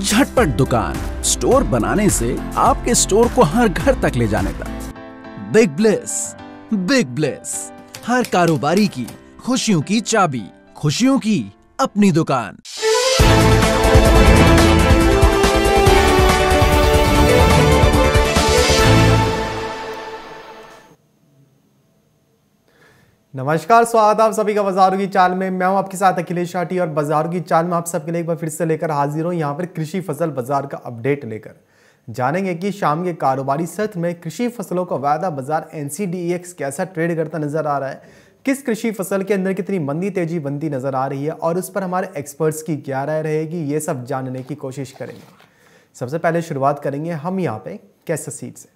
झटपट दुकान स्टोर बनाने से आपके स्टोर को हर घर तक ले जाने तक बिग ब्लेस बिग ब्लेस हर कारोबारी की खुशियों की चाबी खुशियों की अपनी दुकान नमस्कार स्वागत है आप सभी का बाजारों की चाल में मैं हूं आपके साथ अखिलेश राठी और बाजारों की चाल में आप सबके लिए एक बार फिर से लेकर हाजिर हूं यहां पर कृषि फसल बाजार का अपडेट लेकर जानेंगे कि शाम के कारोबारी सत्र में कृषि फसलों का वायदा बाजार एन कैसा ट्रेड करता नजर आ रहा है किस कृषि फसल के अंदर कितनी मंदी तेजी बनती नजर आ रही है और उस पर हमारे एक्सपर्ट्स की क्या राय रहेगी ये सब जानने की कोशिश करेंगे सबसे पहले शुरुआत करेंगे हम यहाँ पे कैसा सीट से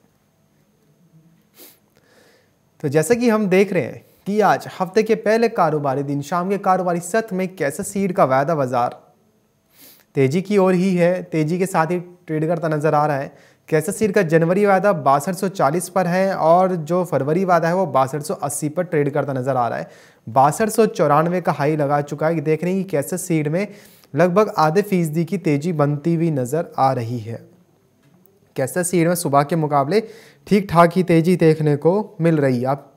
तो जैसा कि हम देख रहे हैं कि आज हफ्ते के पहले कारोबारी दिन शाम के कारोबारी सत्र में कैसे सीड का वायदा बाजार तेजी की ओर ही है तेजी के साथ ही ट्रेड करता नजर आ रहा है कैसे सीड का जनवरी वायदा बासठ पर है और जो फरवरी वायदा है वो बासठ पर ट्रेड करता नजर आ रहा है बासठ का हाई लगा चुका है देख रहे हैं कि कैसे सीड में लगभग आधे फीसदी की तेजी बनती हुई नज़र आ रही है कैसे सीड में सुबह के मुकाबले ठीक ठाक ही तेजी देखने को मिल रही है आप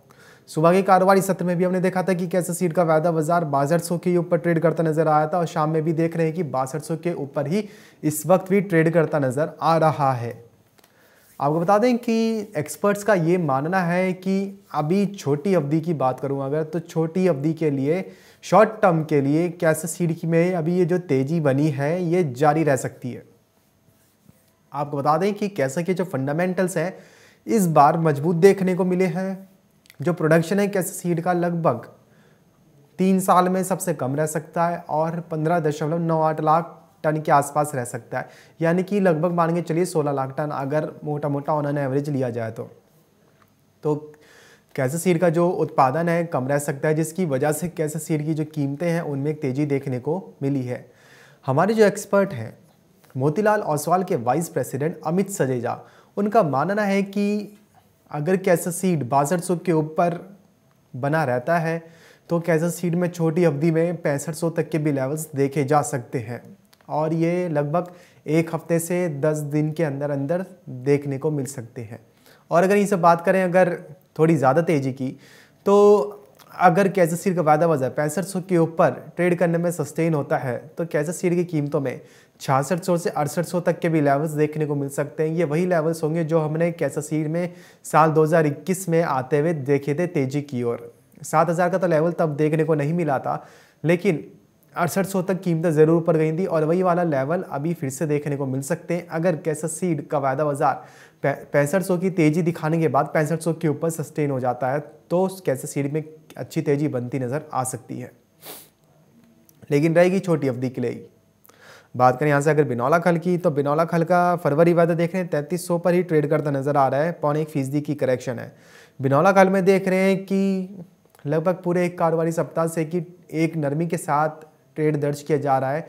सुबह के कारोबारी सत्र में भी हमने देखा था कि कैसे सीट का वायदा बाजार बासठ सौ के ऊपर ट्रेड करता नजर आया था और शाम में भी देख रहे हैं कि बासठ सौ के ऊपर ही इस वक्त भी ट्रेड करता नजर आ रहा है आपको बता दें कि एक्सपर्ट्स का ये मानना है कि अभी छोटी अवधि की बात करूँ अगर तो छोटी अवधि के लिए शॉर्ट टर्म के लिए कैसे सीड में अभी ये जो तेज़ी बनी है ये जारी रह सकती है आपको बता दें कि कैसे के जो फंडामेंटल्स हैं इस बार मजबूत देखने को मिले हैं जो प्रोडक्शन है कैसे सीड का लगभग तीन साल में सबसे कम रह सकता है और पंद्रह दशमलव नौ आठ लाख टन के आसपास रह सकता है यानी कि लगभग मान के चलिए सोलह लाख टन अगर मोटा मोटा ऑन एन एवरेज लिया जाए तो तो कैसे सीड का जो उत्पादन है कम रह सकता है जिसकी वजह से कैसे सीड की जो कीमतें हैं उनमें एक तेज़ी देखने को मिली है हमारे जो एक्सपर्ट हैं मोतीलाल ओसवाल के वाइस प्रेसिडेंट अमित सजेजा उनका मानना है कि अगर कैसा सीड बासठ सौ के ऊपर बना रहता है तो कैसा सीड में छोटी अवधि में पैंसठ सौ तक के भी लेवल्स देखे जा सकते हैं और ये लगभग एक हफ्ते से दस दिन के अंदर अंदर देखने को मिल सकते हैं और अगर इनसे बात करें अगर थोड़ी ज़्यादा तेज़ी की तो अगर कैसा सीड का वायदा वजह पैंसठ सौ के ऊपर ट्रेड करने में सस्टेन होता है तो कैसा सीड की कीमतों में छियासठ सौ से अड़सठ सौ तक के भी लेवल्स देखने को मिल सकते हैं ये वही लेवल्स होंगे जो हमने कैसा सीड में साल 2021 में आते हुए देखे थे तेज़ी की ओर सात हज़ार का तो लेवल तब देखने को नहीं मिला था लेकिन अड़सठ सौ तक कीमतें ज़रूर ऊपर गई थी और वही वाला लेवल अभी फिर से देखने को मिल सकते हैं अगर कैसा सीड का वायदा बाज़ार पैंसठ सौ की तेज़ी दिखाने के बाद पैंसठ सौ के ऊपर सस्टेन हो जाता है तो कैसा सीड में अच्छी तेज़ी बनती नज़र आ सकती है लेकिन रहेगी छोटी अवधि के लिए बात करें यहाँ से अगर बिनौला खल की तो बिनौला खल का फरवरी वादा देख रहे हैं तैंतीस सौ पर ही ट्रेड करता नज़र आ रहा है पौने एक फीसदी की करेक्शन है बिनौला खल में देख रहे हैं कि लगभग पूरे एक कारोबारी सप्ताह से कि एक नरमी के साथ ट्रेड दर्ज किया जा रहा है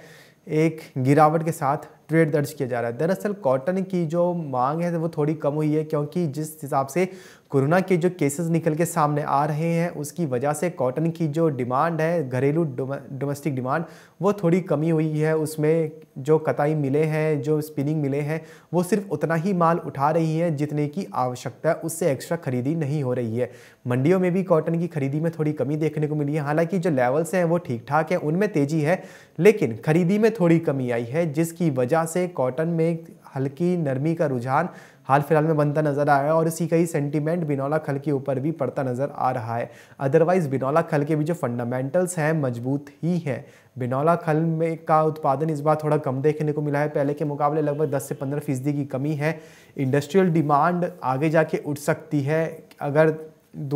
एक गिरावट के साथ ट्रेड दर्ज किया जा रहा है दरअसल कॉटन की जो मांग है वो थोड़ी कम हुई है क्योंकि जिस हिसाब से कोरोना के जो केसेस निकल के सामने आ रहे हैं उसकी वजह से कॉटन की जो डिमांड है घरेलू डोमेस्टिक डिमांड वो थोड़ी कमी हुई है उसमें जो कताई मिले हैं जो स्पिनिंग मिले हैं वो सिर्फ उतना ही माल उठा रही हैं जितने की आवश्यकता है उससे एक्स्ट्रा खरीदी नहीं हो रही है मंडियों में भी कॉटन की खरीदी में थोड़ी कमी देखने को मिली है हालांकि जो लेवल्स हैं वो ठीक ठाक हैं उनमें तेज़ी है लेकिन खरीदी में थोड़ी कमी आई है जिसकी वजह से कॉटन में हल्की नरमी का रुझान हाल फिलहाल में बनता नजर आया है और इसी का ही सेंटिमेंट बिनौला खल के ऊपर भी पड़ता नजर आ रहा है अदरवाइज बिनौला खल के भी जो फंडामेंटल्स हैं मजबूत ही हैं बिनौला खल में का उत्पादन इस बार थोड़ा कम देखने को मिला है पहले के मुकाबले लगभग 10 से 15 फीसदी की कमी है इंडस्ट्रियल डिमांड आगे जाके उठ सकती है अगर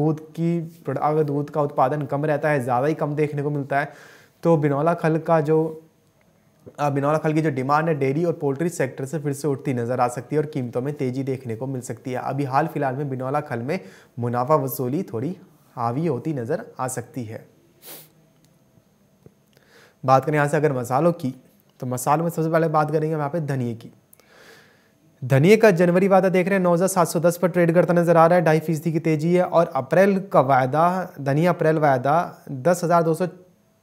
दूध की अगर दूध का उत्पादन कम रहता है ज़्यादा ही कम देखने को मिलता है तो बिनौला खल का जो बिनौला खल की जो डिमांड है डेयरी और पोल्ट्री सेक्टर से फिर से उठती नजर आ सकती है और कीमतों में तेजी देखने को मिल सकती है अभी हाल फिलहाल में बिनौला खल में मुनाफा वसूली थोड़ी हावी होती नजर आ सकती है बात करें यहाँ से अगर मसालों की तो मसालों में सबसे पहले बात करेंगे वहाँ पे धनिए की धनिए का जनवरी वादा देख रहे हैं नौ हज़ार पर ट्रेड करता नजर आ रहा है ढाई फीसदी की तेजी है और अप्रैल का वायदा धनिया अप्रैल वायदा दस हज़ार दो सौ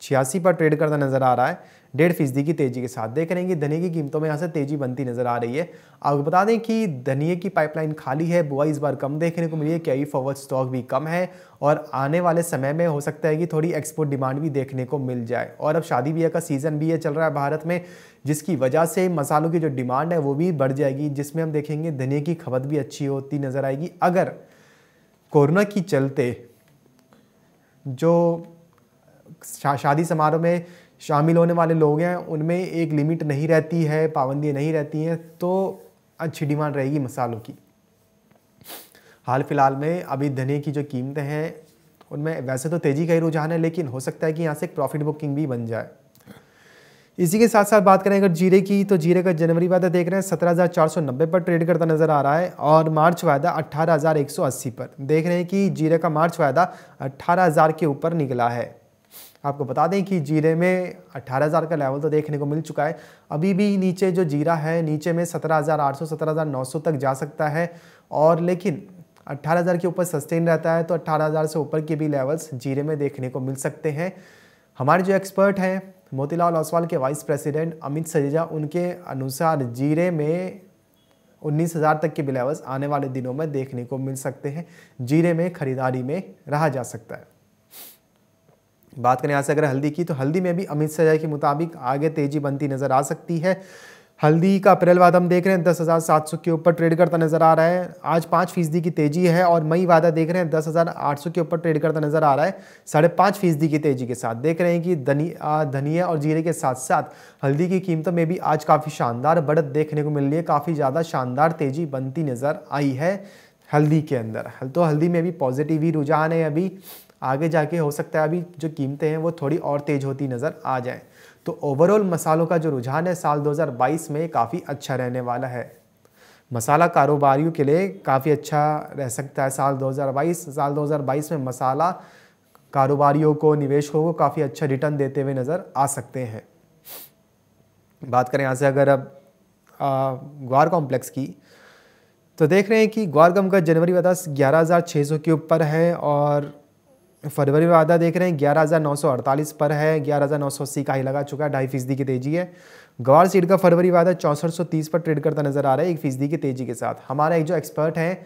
छियासी पर ट्रेड करता नजर आ रहा है डेढ़ फीसदी की तेजी के साथ देख रहे हैं कि धनिया की कीमतों में यहाँ से तेजी बनती नजर आ रही है आपको बता दें कि धनिया की पाइपलाइन खाली है बुआई इस बार कम देखने को मिली है क्या फॉरवर्ड स्टॉक भी कम है और आने वाले समय में हो सकता है कि थोड़ी एक्सपोर्ट डिमांड भी देखने को मिल जाए और अब शादी ब्याह का सीज़न भी है चल रहा है भारत में जिसकी वजह से मसालों की जो डिमांड है वो भी बढ़ जाएगी जिसमें हम देखेंगे धनिया की खपत भी अच्छी होती नज़र आएगी अगर कोरोना की चलते जो शादी समारोह में शामिल होने वाले लोग हैं उनमें एक लिमिट नहीं रहती है पाबंदियाँ नहीं रहती हैं तो अच्छी डिमांड रहेगी मसालों की हाल फिलहाल में अभी धने की जो कीमतें हैं उनमें वैसे तो तेज़ी का ही रुझान है लेकिन हो सकता है कि यहाँ से एक प्रॉफिट बुकिंग भी बन जाए इसी के साथ साथ बात करें अगर जीरे की तो जीरे का जनवरी वायदा देख रहे हैं सत्रह हज़ार चार सौ नब्बे पर ट्रेड करता नज़र आ रहा है और मार्च वायदा अट्ठारह हज़ार एक सौ अस्सी पर देख रहे हैं कि जीरे का मार्च वायदा अट्ठारह हज़ार के ऊपर निकला है आपको बता दें कि जीरे में 18,000 का लेवल तो देखने को मिल चुका है अभी भी नीचे जो जीरा है नीचे में 17,800 17,900 तक जा सकता है और लेकिन 18,000 के ऊपर सस्टेन रहता है तो 18,000 से ऊपर के भी लेवल्स जीरे में देखने को मिल सकते हैं हमारे जो एक्सपर्ट हैं मोतीलाल ओसवाल के वाइस प्रेसिडेंट अमित सजेजा उनके अनुसार जीरे में 19,000 तक के बिलावस आने वाले दिनों में देखने को मिल सकते हैं जीरे में खरीदारी में रहा जा सकता है बात करें यहाँ से अगर हल्दी की तो हल्दी में भी अमित शाह के मुताबिक आगे तेजी बनती नज़र आ सकती है हल्दी का अप्रैल वादा हम देख रहे हैं दस हज़ार सात सौ के ऊपर ट्रेड करता नज़र आ रहा है आज पाँच फीसदी की तेज़ी है और मई वादा देख रहे हैं दस हज़ार आठ सौ के ऊपर ट्रेड करता नज़र आ रहा है साढ़े पाँच फीसदी की तेज़ी के साथ देख रहे हैं कि धनिया धनिया और जीरे के साथ साथ हल्दी की कीमतों में भी आज काफ़ी शानदार बढ़त देखने को मिल रही है काफ़ी ज़्यादा शानदार तेज़ी बनती नज़र आई है हल्दी के अंदर तो हल्दी में भी पॉजिटिव ही रुझान है अभी आगे जाके हो सकता है अभी जो कीमतें हैं वो थोड़ी और तेज़ होती नज़र आ जाएँ तो ओवरऑल मसालों का जो रुझान है साल 2022 में काफ़ी अच्छा रहने वाला है मसाला कारोबारियों के लिए काफ़ी अच्छा रह सकता है साल 2022 साल 2022 में मसाला कारोबारियों को निवेशकों को काफ़ी अच्छा रिटर्न देते हुए नज़र आ सकते हैं बात करें यहाँ से अगर अब ग्वार कॉम्प्लेक्स की तो देख रहे हैं कि ग्वारगम का जनवरी बता ग्यारह के ऊपर है और फरवरी में वादा देख रहे हैं ग्यारह हज़ार नौ सौ अड़तालीस पर है ग्यारह हज़ार नौ सौ अस्सी का ही लगा चुका है ढाई फीसदी की तेजी है ग्वार सीट का फरवरी वादा चौंसठ सौ तीस पर ट्रेड करता नजर आ रहा है एक फीसदी की तेजी के साथ हमारा एक जो एक्सपर्ट हैं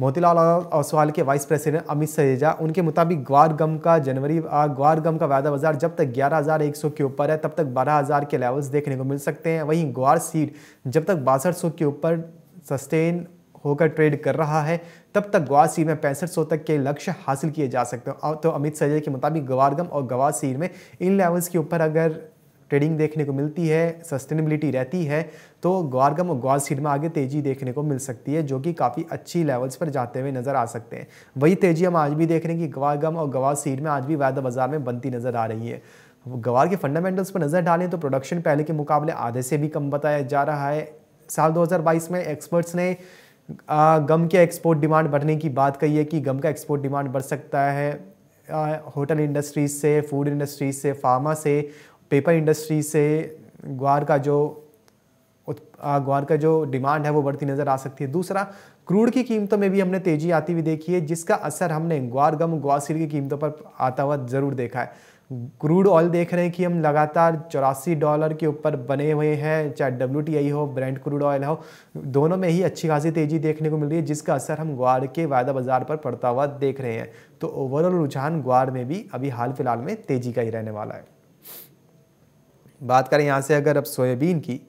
मोतीलाल ओसवाल के वाइस प्रेसिडेंट अमित सहेजा उनके मुताबिक ग्वार गम का जनवरी ग्वार गम का वायदा बाजार जब तक 11,100 के ऊपर है तब तक 12,000 के लेवल्स देखने को मिल सकते हैं वहीं ग्वार सीड जब तक बासठ के ऊपर सस्टेन होकर ट्रेड कर रहा है तब तक ग्वार सीर में पैंसठ सौ तक के लक्ष्य हासिल किए जा सकते हैं तो अमित सजय के मुताबिक गवारगम और गवार में इन लेवल्स के ऊपर अगर ट्रेडिंग देखने को मिलती है सस्टेनेबिलिटी रहती है तो ग्वारगम और ग्वार में आगे तेज़ी देखने को मिल सकती है जो कि काफ़ी अच्छी लेवल्स पर जाते हुए नज़र आ सकते हैं वही तेज़ी हम आज भी देख रहे हैं कि ग्वारगम और ग्वार में आज भी वायदा बाजार में बनती नज़र आ रही है गवार के फंडामेंटल्स पर नज़र डालें तो प्रोडक्शन पहले के मुकाबले आधे से भी कम बताया जा रहा है साल 2022 में एक्सपर्ट्स ने गम के एक्सपोर्ट डिमांड बढ़ने की बात कही है कि गम का एक्सपोर्ट डिमांड बढ़ सकता है होटल इंडस्ट्रीज से फूड इंडस्ट्रीज से फार्मा से पेपर इंडस्ट्री से ग्वार का जो ग्वार का जो डिमांड है वो बढ़ती नज़र आ सकती है दूसरा क्रूड की कीमतों में भी हमने तेज़ी आती हुई देखी है जिसका असर हमने ग्वार गम ग्वासिर की कीमतों पर आता हुआ ज़रूर देखा है क्रूड ऑयल देख रहे हैं कि हम लगातार चौरासी डॉलर के ऊपर बने हुए हैं चाहे डब्ल्यू हो ब्रांड क्रूड ऑयल हो दोनों में ही अच्छी खासी तेज़ी देखने को मिल रही है जिसका असर हम ग्वार के वायदा बाज़ार पर पड़ता हुआ देख रहे हैं तो ओवरऑल रुझान ग्वार में भी अभी हाल फिलहाल में तेज़ी का ही रहने वाला है बात करें यहाँ से अगर अब सोयाबीन की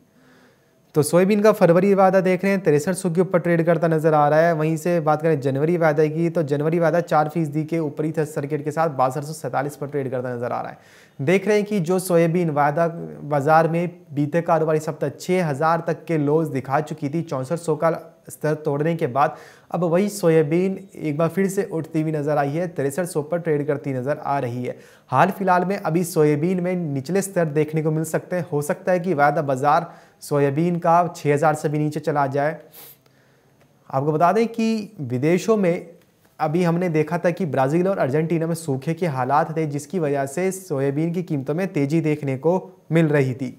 तो सोयाबीन का फरवरी वायदा देख रहे हैं तिरसठ सौ के ऊपर ट्रेड करता नजर आ रहा है वहीं से बात करें जनवरी वायदा की तो जनवरी वायदा चार फीसदी के ऊपरी सर्किट के साथ बासठ सौ सैंतालीस पर ट्रेड करता नजर आ रहा है देख रहे हैं कि जो सोयाबीन वायदा बाजार में बीते कारोबारी सप्ताह छः हज़ार तक के लोज दिखा चुकी थी चौंसठ सौ का स्तर तोड़ने के बाद अब वही सोयाबीन एक बार फिर से उठती हुई नज़र आई है तिरसठ सौ पर ट्रेड करती नज़र आ रही है हाल फिलहाल में अभी सोयाबीन में निचले स्तर देखने को मिल सकते हैं हो सकता है कि वायदा बाजार सोयाबीन का 6000 से भी नीचे चला जाए आपको बता दें कि विदेशों में अभी हमने देखा था कि ब्राज़ील और अर्जेंटीना में सूखे के हालात थे जिसकी वजह से सोयाबीन की कीमतों में तेज़ी देखने को मिल रही थी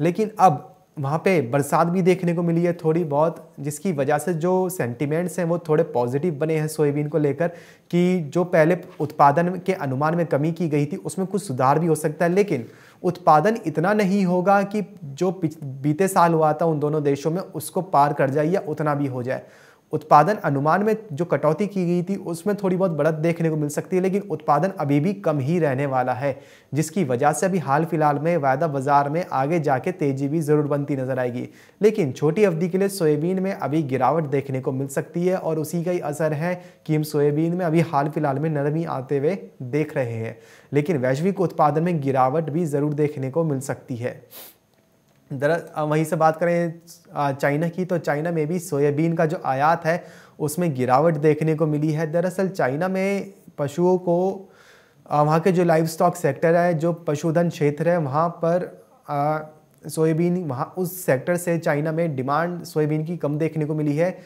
लेकिन अब वहाँ पे बरसात भी देखने को मिली है थोड़ी बहुत जिसकी वजह से जो सेंटिमेंट्स हैं वो थोड़े पॉजिटिव बने हैं सोयाबीन को लेकर कि जो पहले उत्पादन के अनुमान में कमी की गई थी उसमें कुछ सुधार भी हो सकता है लेकिन उत्पादन इतना नहीं होगा कि जो बीते साल हुआ था उन दोनों देशों में उसको पार कर जाए या उतना भी हो जाए उत्पादन अनुमान में जो कटौती की गई थी उसमें थोड़ी बहुत बढ़त देखने को मिल सकती है लेकिन उत्पादन अभी भी कम ही रहने वाला है जिसकी वजह से अभी हाल फिलहाल में वायदा बाजार में आगे जाके तेजी भी जरूर बनती नजर आएगी लेकिन छोटी अवधि के लिए सोयाबीन में अभी गिरावट देखने को मिल सकती है और उसी का ही असर है कि हम सोयाबीन में अभी हाल फिलहाल में नरमी आते हुए देख रहे हैं लेकिन वैश्विक उत्पादन में गिरावट भी जरूर देखने को मिल सकती है दरअसल वहीं से बात करें चाइना की तो चाइना में भी सोयाबीन का जो आयात है उसमें गिरावट देखने को मिली है दरअसल चाइना में पशुओं को वहाँ के जो लाइव स्टॉक सेक्टर है जो पशुधन क्षेत्र है वहाँ पर सोयाबीन वहाँ उस सेक्टर से चाइना में डिमांड सोयाबीन की कम देखने को मिली है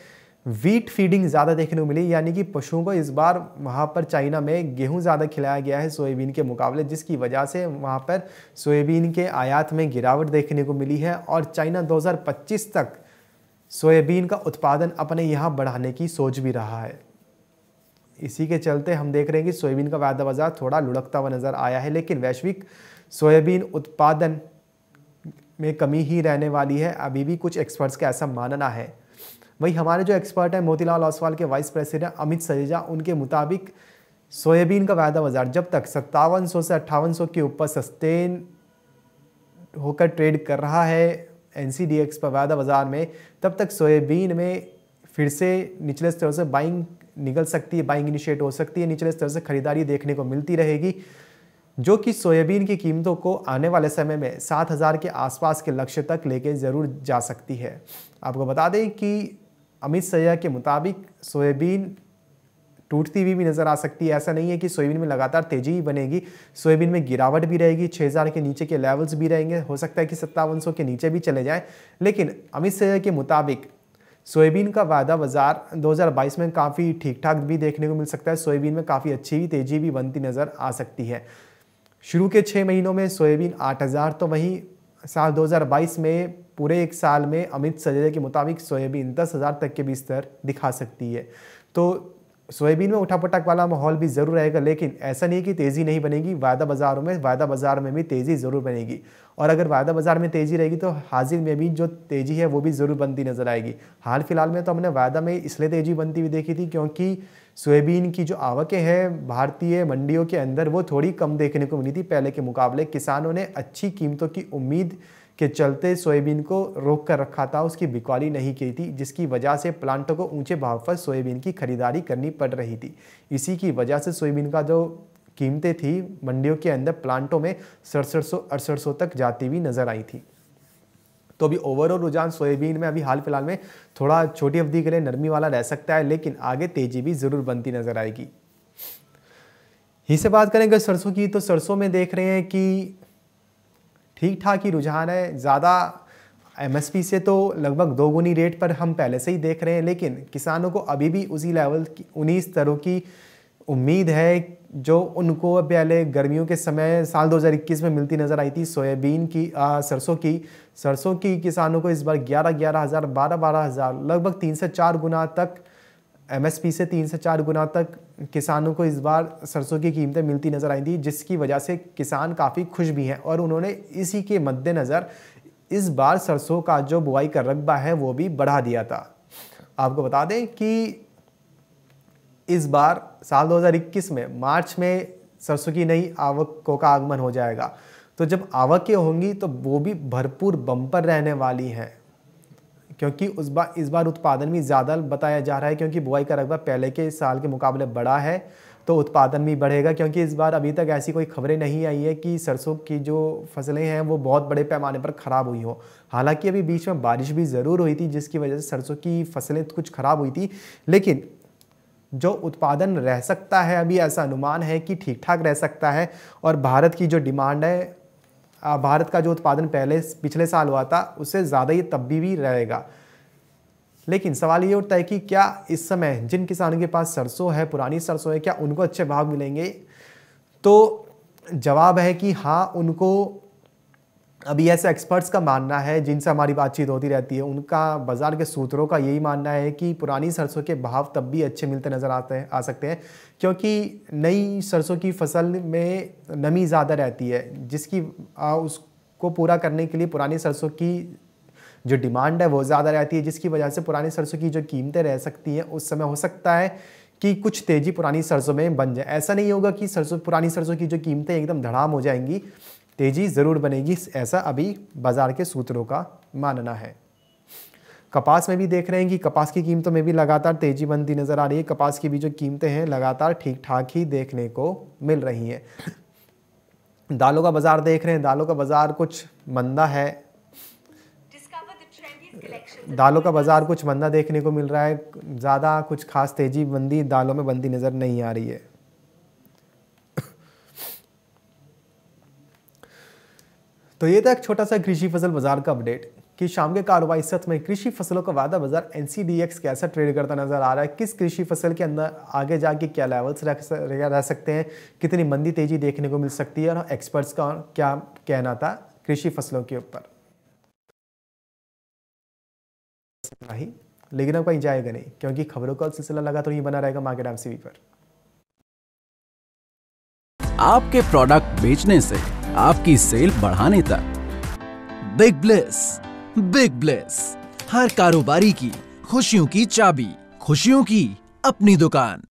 वीट फीडिंग ज़्यादा देखने को मिली यानी कि पशुओं को इस बार वहाँ पर चाइना में गेहूँ ज़्यादा खिलाया गया है सोयाबीन के मुकाबले जिसकी वजह से वहाँ पर सोयाबीन के आयात में गिरावट देखने को मिली है और चाइना 2025 तक सोयाबीन का उत्पादन अपने यहाँ बढ़ाने की सोच भी रहा है इसी के चलते हम देख रहे हैं कि सोयाबीन का वायदा बाज़ार थोड़ा लुढ़कता हुआ नज़र आया है लेकिन वैश्विक सोयाबीन उत्पादन में कमी ही रहने वाली है अभी भी कुछ एक्सपर्ट्स का ऐसा मानना है वहीं हमारे जो एक्सपर्ट हैं मोतीलाल ओसवाल के वाइस प्रेसिडेंट अमित सरेजा उनके मुताबिक सोयाबीन का वायदा बाजार जब तक सत्तावन से अट्ठावन के ऊपर सस्टेन होकर ट्रेड कर रहा है एन पर वायदा बाजार में तब तक सोयाबीन में फिर से निचले स्तर से बाइंग निकल सकती है बाइंग इनिशिएट हो सकती है निचले स्तर से खरीदारी देखने को मिलती रहेगी जो कि सोयाबीन की कीमतों को आने वाले समय में सात हज़ार के आसपास के लक्ष्य तक लेके ज़रूर जा सकती है आपको बता दें कि अमित सैया के मुताबिक सोयाबीन टूटती हुई भी नज़र आ सकती है ऐसा नहीं है कि सोयाबीन में लगातार तेज़ी ही बनेगी सोयाबीन में गिरावट भी रहेगी 6000 के नीचे के लेवल्स भी रहेंगे हो सकता है कि सत्तावन के नीचे भी चले जाएं लेकिन अमित सैया के मुताबिक सोयाबीन का वायदा बाजार 2022 में काफ़ी ठीक ठाक भी देखने को मिल सकता है सोयाबीन में काफ़ी अच्छी भी तेज़ी भी बनती नज़र आ सकती है शुरू के छः महीनों में सोयाबीन आठ तो वहीं साल 2022 में पूरे एक साल में अमित सजरे के मुताबिक सोयाबीन दस हज़ार तक के भी स्तर दिखा सकती है तो सोयाबीन में उठापटक वाला माहौल भी ज़रूर रहेगा लेकिन ऐसा नहीं कि तेज़ी नहीं बनेगी वायदा बाज़ारों में वायदा बाज़ार में भी तेज़ी ज़रूर बनेगी और अगर वायदा बाज़ार में तेज़ी रहेगी तो हाजिर में भी जो तेज़ी है वो भी ज़रूर बनती नज़र आएगी हाल फिलहाल में तो हमने वायदा में इसलिए तेज़ी बनती हुई देखी थी क्योंकि सोयाबीन की जो आवकें हैं भारतीय मंडियों के अंदर वो थोड़ी कम देखने को मिली थी पहले के मुकाबले किसानों ने अच्छी कीमतों की उम्मीद के चलते सोयाबीन को रोक कर रखा था उसकी बिकवाली नहीं की थी जिसकी वजह से प्लांटों को ऊंचे भाव पर सोयाबीन की खरीदारी करनी पड़ रही थी इसी की वजह से सोयाबीन का जो कीमतें थी मंडियों के अंदर प्लांटों में सड़सठ सौ अड़सठ सौ तक जाती हुई नजर आई थी तो अभी ओवरऑल रुझान सोयाबीन में अभी हाल फिलहाल में थोड़ा छोटी अवधि के लिए नरमी वाला रह सकता है लेकिन आगे तेजी भी ज़रूर बनती नजर आएगी इसे बात करें अगर सरसों की तो सरसों में देख रहे हैं कि ठीक ठाक ही रुझान है ज़्यादा एम से तो लगभग दोगुनी रेट पर हम पहले से ही देख रहे हैं लेकिन किसानों को अभी भी उसी लेवल की उन्हीं स्तरों की उम्मीद है जो उनको पहले गर्मियों के समय साल 2021 में मिलती नज़र आई थी सोयाबीन की आ, सरसों की सरसों की किसानों को इस बार ग्यारह ग्यारह हज़ार बारह बारह हज़ार लगभग तीन से चार गुना तक एमएसपी से तीन से चार गुना तक किसानों को इस बार सरसों की कीमतें मिलती नज़र आई थी जिसकी वजह से किसान काफ़ी खुश भी हैं और उन्होंने इसी के मद्देनज़र इस बार सरसों का जो बुआई का रकबा है वो भी बढ़ा दिया था आपको बता दें कि इस बार साल 2021 में मार्च में सरसों की नई आवकों का आगमन हो जाएगा तो जब आवकें होंगी तो वो भी भरपूर बम्पर रहने वाली हैं क्योंकि उस बार इस बार उत्पादन भी ज़्यादा बताया जा रहा है क्योंकि बुआई का रकबा पहले के साल के मुकाबले बड़ा है तो उत्पादन भी बढ़ेगा क्योंकि इस बार अभी तक ऐसी कोई खबरें नहीं आई है कि सरसों की जो फसलें हैं वो बहुत बड़े पैमाने पर ख़राब हुई हों हालांकि अभी बीच में बारिश भी ज़रूर हुई थी जिसकी वजह से सरसों की फसलें कुछ ख़राब हुई थी लेकिन जो उत्पादन रह सकता है अभी ऐसा अनुमान है कि ठीक ठाक रह सकता है और भारत की जो डिमांड है भारत का जो उत्पादन पहले पिछले साल हुआ था उससे ज़्यादा ये तब भी, भी रहेगा लेकिन सवाल ये उठता है कि क्या इस समय जिन किसानों के पास सरसों है पुरानी सरसों है क्या उनको अच्छे भाव मिलेंगे तो जवाब है कि हाँ उनको अभी ऐसे एक्सपर्ट्स का मानना है जिनसे हमारी बातचीत होती रहती है उनका बाज़ार के सूत्रों का यही मानना है कि पुरानी सरसों के भाव तब भी अच्छे मिलते नज़र आते हैं आ सकते हैं क्योंकि नई सरसों की फसल में नमी ज़्यादा रहती है जिसकी आ, उसको पूरा करने के लिए पुरानी सरसों की जो डिमांड है वो ज़्यादा रहती है जिसकी वजह से पुरानी सरसों की जो कीमतें रह सकती हैं उस समय हो सकता है कि कुछ तेज़ी पुरानी सरसों में बन जाए ऐसा नहीं होगा कि सरसों पुरानी सरसों की जो कीमतें एकदम धड़ाम हो जाएंगी तेज़ी ज़रूर बनेगी ऐसा अभी बाज़ार के सूत्रों का मानना है कपास में भी देख रहे हैं कि कपास की कीमतों में भी लगातार तेज़ी बनती नज़र आ रही है कपास की भी जो कीमतें हैं लगातार ठीक ठाक ही देखने को मिल रही हैं दालों का बाज़ार देख रहे हैं दालों का बाज़ार कुछ मंदा है दालों का बाज़ार कुछ मंदा देखने को मिल रहा है ज़्यादा कुछ खास तेज़ी बंदी दालों में बनती नज़र नहीं आ रही है तो ये था एक छोटा सा कृषि फसल बाजार का अपडेट कि शाम के कारोबारी सत्र में कृषि फसलों का वादा बाजार एन कैसा ट्रेड करता नजर आ रहा है किस कृषि फसल के अंदर आगे जाके क्या लेवल्स रह सकते हैं कितनी मंदी तेजी देखने को मिल सकती है और एक्सपर्ट्स का क्या कहना था कृषि फसलों के ऊपर लेकिन अब कहीं जाएगा नहीं क्योंकि खबरों का सिलसिला लगा तो नहीं बना रहेगा मार्केट एमसीबी पर आपके प्रोडक्ट बेचने से आपकी सेल बढ़ाने तक बिग ब्लेस बिग ब्लेस हर कारोबारी की खुशियों की चाबी खुशियों की अपनी दुकान